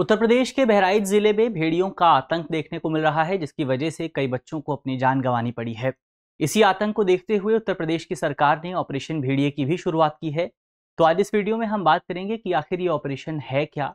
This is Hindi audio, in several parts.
उत्तर प्रदेश के बहराइच जिले में भेड़ियों का आतंक देखने को मिल रहा है जिसकी वजह से कई बच्चों को अपनी जान गंवानी पड़ी है इसी आतंक को देखते हुए उत्तर प्रदेश की सरकार ने ऑपरेशन भेड़िए की भी शुरुआत की है तो आज इस वीडियो में हम बात करेंगे कि आखिर ये ऑपरेशन है क्या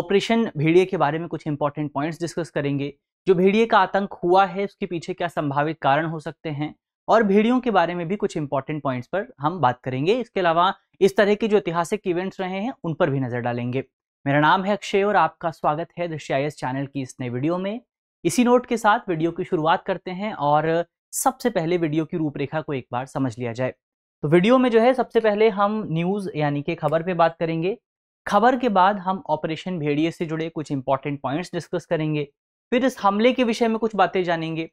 ऑपरेशन भेड़िए के बारे में कुछ इंपॉर्टेंट पॉइंट्स डिस्कस करेंगे जो भेड़िए का आतंक हुआ है उसके पीछे क्या संभावित कारण हो सकते हैं और भेड़ियों के बारे में भी कुछ इंपॉर्टेंट पॉइंट्स पर हम बात करेंगे इसके अलावा इस तरह के जो ऐतिहासिक इवेंट्स रहे हैं उन पर भी नजर डालेंगे मेरा नाम है अक्षय और आपका स्वागत है दृश्य चैनल की इस नए वीडियो में इसी नोट के साथ वीडियो की शुरुआत करते हैं और सबसे पहले वीडियो की रूपरेखा को एक बार समझ लिया जाए तो वीडियो में जो है सबसे पहले हम न्यूज़ यानी कि खबर पे बात करेंगे खबर के बाद हम ऑपरेशन भेड़िए से जुड़े कुछ इंपॉर्टेंट पॉइंट्स डिस्कस करेंगे फिर इस हमले के विषय में कुछ बातें जानेंगे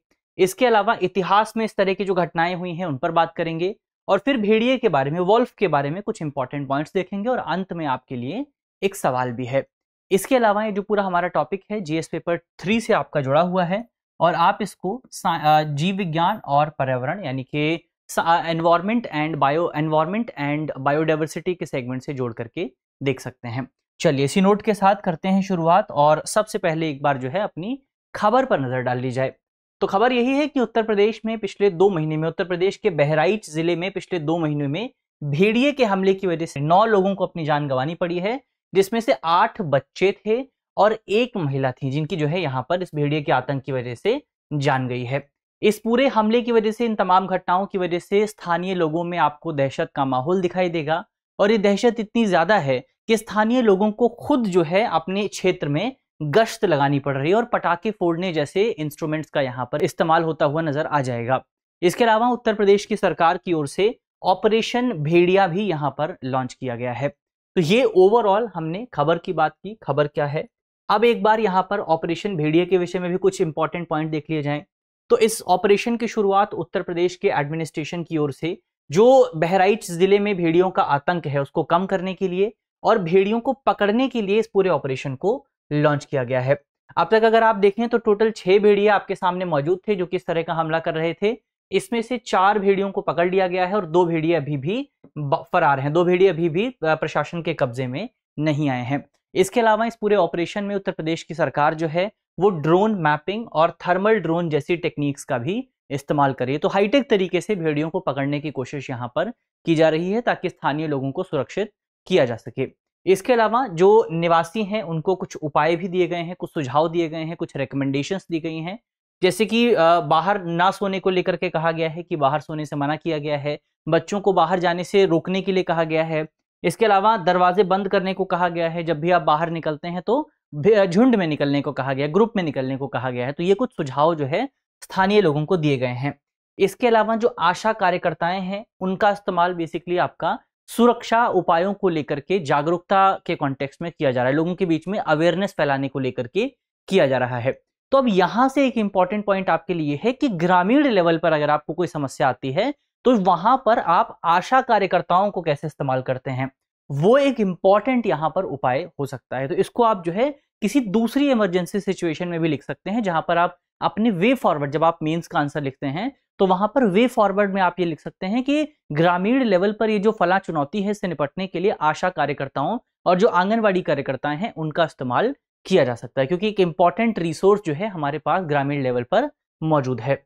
इसके अलावा इतिहास में इस तरह की जो घटनाएं हुई हैं उन पर बात करेंगे और फिर भेड़िए के बारे में वॉल्फ के बारे में कुछ इंपॉर्टेंट पॉइंट्स देखेंगे और अंत में आपके लिए एक सवाल भी है इसके अलावा ये जो पूरा हमारा टॉपिक है जीएस पेपर थ्री से आपका जुड़ा हुआ है और आप इसको जीव विज्ञान और पर्यावरण यानी कि environment and bio environment and biodiversity के सेगमेंट से जोड़ करके देख सकते हैं चलिए इसी नोट के साथ करते हैं शुरुआत और सबसे पहले एक बार जो है अपनी खबर पर नजर डाल ली जाए तो खबर यही है कि उत्तर प्रदेश में पिछले दो महीने में उत्तर प्रदेश के बहराइच जिले में पिछले दो महीने में भेड़िए के हमले की वजह से नौ लोगों को अपनी जान गंवानी पड़ी है जिसमें से आठ बच्चे थे और एक महिला थी जिनकी जो है यहाँ पर इस भेड़िए के आतंक की वजह से जान गई है इस पूरे हमले की वजह से इन तमाम घटनाओं की वजह से स्थानीय लोगों में आपको दहशत का माहौल दिखाई देगा और ये दहशत इतनी ज़्यादा है कि स्थानीय लोगों को खुद जो है अपने क्षेत्र में गश्त लगानी पड़ रही है और पटाखे फोड़ने जैसे इंस्ट्रूमेंट्स का यहाँ पर इस्तेमाल होता हुआ नजर आ जाएगा इसके अलावा उत्तर प्रदेश की सरकार की ओर से ऑपरेशन भेड़िया भी यहाँ पर लॉन्च किया गया है तो ये ओवरऑल हमने खबर की बात की खबर क्या है अब एक बार यहाँ पर ऑपरेशन भेड़िए के विषय में भी कुछ इंपॉर्टेंट पॉइंट देख लिए जाएं तो इस ऑपरेशन की शुरुआत उत्तर प्रदेश के एडमिनिस्ट्रेशन की ओर से जो बहराइच जिले में भेड़ियों का आतंक है उसको कम करने के लिए और भेड़ियों को पकड़ने के लिए इस पूरे ऑपरेशन को लॉन्च किया गया है अब तक अगर आप देखें तो टोटल छह भेड़िया आपके सामने मौजूद थे जो किस तरह का हमला कर रहे थे इसमें से चार भेड़ियों को पकड़ लिया गया है और दो भेड़िए अभी भी फरार हैं दो भेड़िए अभी भी प्रशासन के कब्जे में नहीं आए हैं इसके अलावा इस पूरे ऑपरेशन में उत्तर प्रदेश की सरकार जो है वो ड्रोन मैपिंग और थर्मल ड्रोन जैसी टेक्निक्स का भी इस्तेमाल करिए तो हाईटेक तरीके से भेड़ियों को पकड़ने की कोशिश यहाँ पर की जा रही है ताकि स्थानीय लोगों को सुरक्षित किया जा सके इसके अलावा जो निवासी हैं उनको कुछ उपाय भी दिए गए हैं कुछ सुझाव दिए गए हैं कुछ रिकमेंडेशंस दी गई हैं जैसे कि बाहर ना सोने को लेकर के कहा गया है कि बाहर सोने से मना किया गया है बच्चों को बाहर जाने से रोकने के लिए कहा गया है इसके अलावा दरवाजे बंद करने को कहा गया है जब भी आप बाहर निकलते हैं तो झुंड में निकलने को कहा गया ग्रुप में निकलने को कहा गया है तो ये कुछ सुझाव जो है स्थानीय लोगों को दिए गए हैं इसके अलावा जो आशा कार्यकर्ताएं हैं उनका इस्तेमाल बेसिकली आपका सुरक्षा उपायों को लेकर के जागरूकता के कॉन्टेक्स्ट में किया जा रहा है लोगों के बीच में अवेयरनेस फैलाने को लेकर के किया जा रहा है तो अब यहाँ से एक इंपॉर्टेंट पॉइंट आपके लिए है कि ग्रामीण लेवल पर अगर आपको कोई समस्या आती है तो वहां पर आप आशा कार्यकर्ताओं को कैसे इस्तेमाल करते हैं वो एक इंपॉर्टेंट यहाँ पर उपाय हो सकता है तो इसको आप जो है किसी दूसरी इमरजेंसी सिचुएशन में भी लिख सकते हैं जहां पर आप अपने वे फॉरवर्ड जब आप मेंस का आंसर लिखते हैं तो वहां पर वे फॉरवर्ड में आप ये लिख सकते हैं कि ग्रामीण लेवल पर ये जो फला चुनौती है इससे निपटने के लिए आशा कार्यकर्ताओं और जो आंगनबाड़ी कार्यकर्ता हैं उनका इस्तेमाल किया जा सकता है क्योंकि एक इम्पॉर्टेंट रिसोर्स जो है हमारे पास ग्रामीण लेवल पर मौजूद है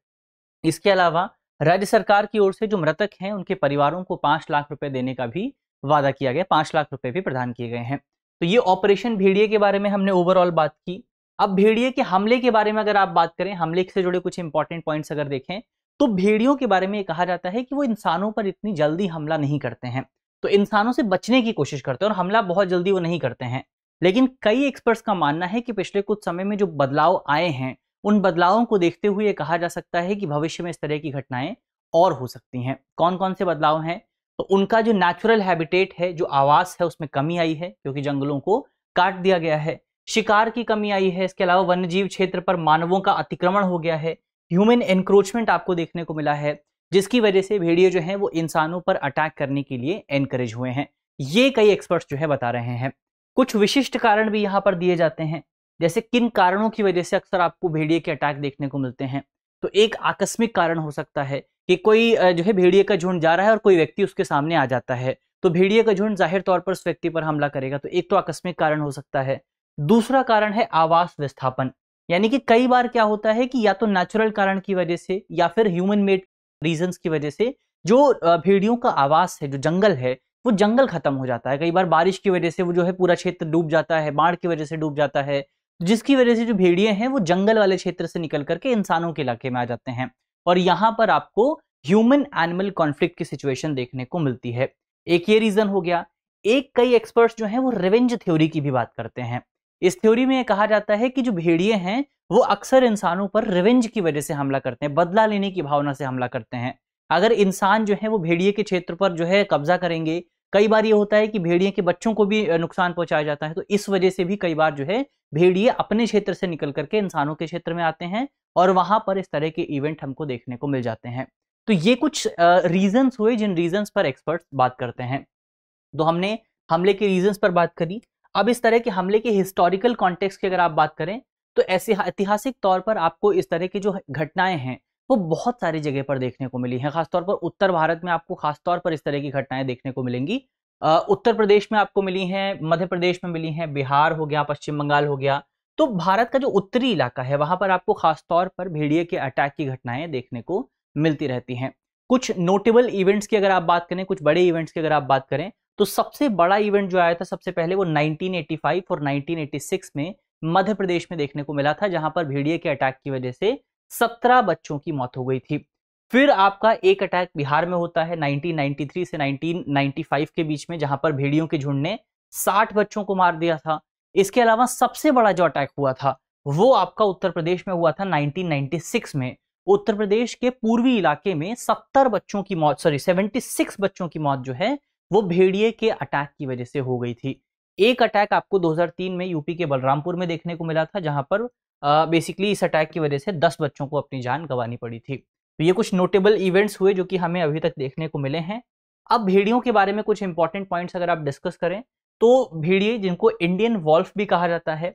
इसके अलावा राज्य सरकार की ओर से जो मृतक हैं उनके परिवारों को पाँच लाख रुपए देने का भी वादा किया गया पाँच लाख रुपए भी प्रदान किए गए हैं तो ये ऑपरेशन भेड़िए के बारे में हमने ओवरऑल बात की अब भेड़िए के हमले के बारे में अगर आप बात करें हमले से जुड़े कुछ इंपॉर्टेंट पॉइंट्स अगर देखें तो भेड़ियों के बारे में ये कहा जाता है कि वो इंसानों पर इतनी जल्दी हमला नहीं करते हैं तो इंसानों से बचने की कोशिश करते हैं और हमला बहुत जल्दी वो नहीं करते हैं लेकिन कई एक्सपर्ट्स का मानना है कि पिछले कुछ समय में जो बदलाव आए हैं उन बदलावों को देखते हुए कहा जा सकता है कि भविष्य में इस तरह की घटनाएं और हो सकती हैं कौन कौन से बदलाव हैं तो उनका जो नेचुरल हैबिटेट है जो आवास है उसमें कमी आई है क्योंकि जंगलों को काट दिया गया है शिकार की कमी आई है इसके अलावा वन्यजीव क्षेत्र पर मानवों का अतिक्रमण हो गया है ह्यूमन एनक्रोचमेंट आपको देखने को मिला है जिसकी वजह से भेड़िए जो हैं वो इंसानों पर अटैक करने के लिए एनकरेज हुए हैं ये कई एक्सपर्ट्स जो है बता रहे हैं कुछ विशिष्ट कारण भी यहाँ पर दिए जाते हैं जैसे किन कारणों की वजह से अक्सर आपको भेड़िए के अटैक देखने को मिलते हैं तो एक आकस्मिक कारण हो सकता है कि कोई जो है भेड़िए का झुंड जा रहा है और कोई व्यक्ति उसके सामने आ जाता है तो भेड़िए का झुंड जाहिर तौर पर उस व्यक्ति पर हमला करेगा तो एक तो आकस्मिक कारण हो सकता है दूसरा कारण है आवास विस्थापन यानी कि कई बार क्या होता है कि या तो नेचुरल कारण की वजह से या फिर ह्यूमन मेड रीजन की वजह से जो भेड़ियों का आवास है जो जंगल है वो जंगल खत्म हो जाता है कई बार बारिश की वजह से वो जो है पूरा क्षेत्र डूब जाता है बाढ़ की वजह से डूब जाता है जिसकी वजह से जो भेड़िए हैं वो जंगल वाले क्षेत्र से निकल करके इंसानों के इलाके में आ जाते हैं और यहाँ पर आपको ह्यूमन एनिमल कॉन्फ्लिक्ट की सिचुएशन देखने को मिलती है एक ये रीजन हो गया एक कई एक्सपर्ट्स जो हैं वो रिवेंज थ्योरी की भी बात करते हैं इस थ्योरी में कहा जाता है कि जो भेड़िए हैं वो अक्सर इंसानों पर रिवेंज की वजह से हमला करते हैं बदला लेने की भावना से हमला करते हैं अगर इंसान जो है वो भेड़िए के क्षेत्र पर जो है कब्जा करेंगे कई बार ये होता है कि भेड़िए के बच्चों को भी नुकसान पहुंचाया जाता है तो इस वजह से भी कई बार जो है भेड़िए अपने क्षेत्र से निकल करके इंसानों के क्षेत्र में आते हैं और वहां पर इस तरह के इवेंट हमको देखने को मिल जाते हैं तो ये कुछ रीजंस हुए जिन रीजंस पर एक्सपर्ट्स बात करते हैं तो हमने हमले के रीजंस पर बात करी अब इस तरह के हमले के हिस्टोरिकल कॉन्टेक्स्ट की अगर आप बात करें तो ऐसे ऐतिहासिक तौर पर आपको इस तरह की जो घटनाएं हैं वो बहुत सारी जगह पर देखने को मिली है खासतौर पर उत्तर भारत में आपको खासतौर पर इस तरह की घटनाएं देखने को मिलेंगी उत्तर प्रदेश में आपको मिली हैं मध्य प्रदेश में मिली हैं बिहार हो गया पश्चिम बंगाल हो गया तो भारत का जो उत्तरी इलाका है वहां पर आपको खासतौर पर भेड़िए के अटैक की घटनाएं देखने को मिलती रहती हैं कुछ नोटेबल इवेंट्स की अगर आप बात करें कुछ बड़े इवेंट्स की अगर आप बात करें तो सबसे बड़ा इवेंट जो आया था सबसे पहले वो 1985 और 1986 में मध्य प्रदेश में देखने को मिला था जहां पर भेड़िए के अटैक की वजह से सत्रह बच्चों की मौत हो गई थी फिर आपका एक अटैक बिहार में होता है 1993 से 1995 के बीच में जहां पर भेड़ियों के झुंड ने 60 बच्चों को मार दिया था इसके अलावा सबसे बड़ा जो अटैक हुआ था वो आपका उत्तर प्रदेश में हुआ था 1996 में उत्तर प्रदेश के पूर्वी इलाके में 70 बच्चों की मौत सॉरी 76 बच्चों की मौत जो है वो भेड़िए के अटैक की वजह से हो गई थी एक अटैक आपको 2003 में यूपी के बलरामपुर में देखने को मिला था जहां पर बेसिकली इस अटैक की वजह से 10 बच्चों को अपनी जान गंवानी पड़ी थी तो ये कुछ नोटेबल इवेंट्स हुए जो कि हमें अभी तक देखने को मिले हैं अब भेड़ियों के बारे में कुछ इंपॉर्टेंट पॉइंट्स अगर आप डिस्कस करें तो भेड़िए जिनको इंडियन वॉल्फ भी कहा जाता है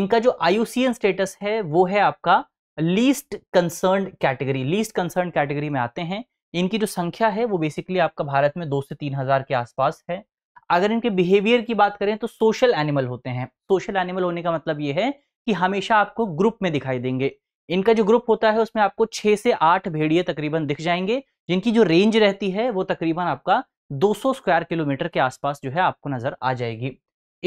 इनका जो आई स्टेटस है वो है आपका least concern category least concern category में आते हैं इनकी जो संख्या है वो बेसिकली आपका भारत में दो से तीन हजार के आसपास है अगर इनके बिहेवियर की बात करें तो सोशल एनिमल होते हैं सोशल एनिमल होने का मतलब ये है कि हमेशा आपको ग्रुप में दिखाई देंगे इनका जो ग्रुप होता है उसमें आपको छः से आठ भेड़िए तकरीबन दिख जाएंगे जिनकी जो रेंज रहती है वो तकरीबन आपका 200 स्क्वायर किलोमीटर के आसपास जो है आपको नज़र आ जाएगी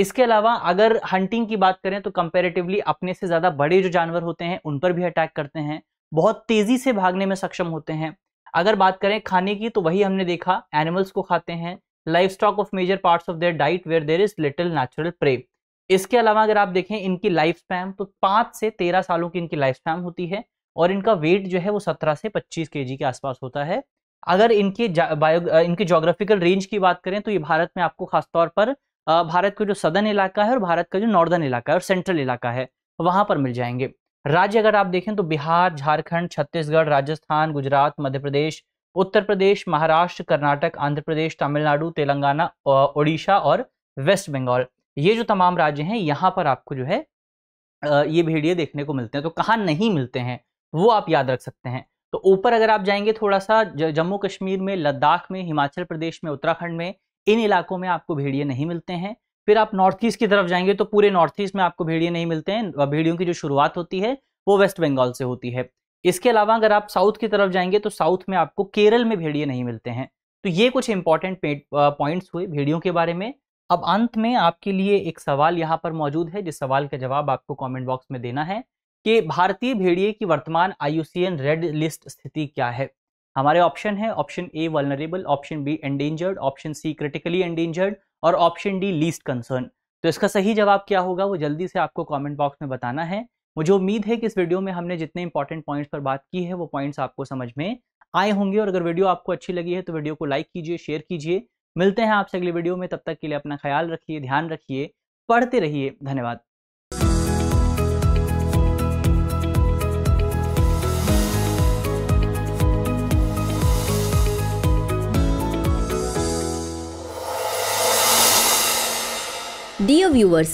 इसके अलावा अगर हंटिंग की बात करें तो कंपेरेटिवली अपने से ज़्यादा बड़े जो जानवर होते हैं उन पर भी अटैक करते हैं बहुत तेज़ी से भागने में सक्षम होते हैं अगर बात करें खाने की तो वही हमने देखा एनिमल्स को खाते हैं stock of major part of their diet where there is little natural prey इसके अलावा अगर आप देखें इनकी लाइफ स्पैम तो पाँच से तेरह सालों की इनकी लाइफ स्पैम होती है और इनका वेट जो है वो सत्रह से पच्चीस के के आसपास होता है अगर इनके बायो इनके जोग्राफिकल रेंज की बात करें तो ये भारत में आपको खासतौर पर भारत का जो सदर्न इलाका है और भारत का जो नॉर्दर्न इलाका है और सेंट्रल इलाका है वहाँ पर मिल जाएंगे राज्य अगर आप देखें तो बिहार झारखंड छत्तीसगढ़ राजस्थान गुजरात मध्य प्रदेश उत्तर प्रदेश महाराष्ट्र कर्नाटक आंध्र प्रदेश तमिलनाडु तेलंगाना ओडिशा और वेस्ट बंगाल ये जो तमाम राज्य हैं यहाँ पर आपको जो है ये भेड़िए देखने को मिलते हैं तो कहाँ नहीं मिलते हैं वो आप याद रख सकते हैं तो ऊपर अगर आप जाएंगे थोड़ा सा जम्मू कश्मीर में लद्दाख में हिमाचल प्रदेश में उत्तराखंड में इन इलाकों में आपको भेड़िए नहीं मिलते हैं फिर आप नॉर्थ ईस्ट की तरफ जाएंगे तो पूरे नॉर्थ ईस्ट में आपको भेड़िए नहीं मिलते हैं भेड़ियों की जो शुरुआत होती है वो वेस्ट बंगाल से होती है इसके अलावा अगर आप साउथ की तरफ जाएंगे तो साउथ में आपको केरल में भेड़िए नहीं मिलते हैं तो ये कुछ इंपॉर्टेंट पॉइंट्स हुए भेड़ियों के बारे में अब अंत में आपके लिए एक सवाल यहाँ पर मौजूद है जिस सवाल का जवाब आपको कमेंट बॉक्स में देना है कि भारतीय भेड़िए की वर्तमान आईयूसीएन रेड लिस्ट स्थिति क्या है हमारे ऑप्शन है option A vulnerable option B endangered option C critically endangered और ऑप्शन डी लीस्ट कंसर्न तो इसका सही जवाब क्या होगा वो जल्दी से आपको कमेंट बॉक्स में बताना है मुझे उम्मीद है कि इस वीडियो में हमने जितने इंपॉर्टेंट पॉइंट्स पर बात की है वो पॉइंट्स आपको समझ में आए होंगे और अगर वीडियो आपको अच्छी लगी है तो वीडियो को लाइक कीजिए शेयर कीजिए मिलते हैं आपसे अगले वीडियो में तब तक के लिए अपना ख्याल रखिए ध्यान रखिए पढ़ते रहिए धन्यवाद Dear viewers,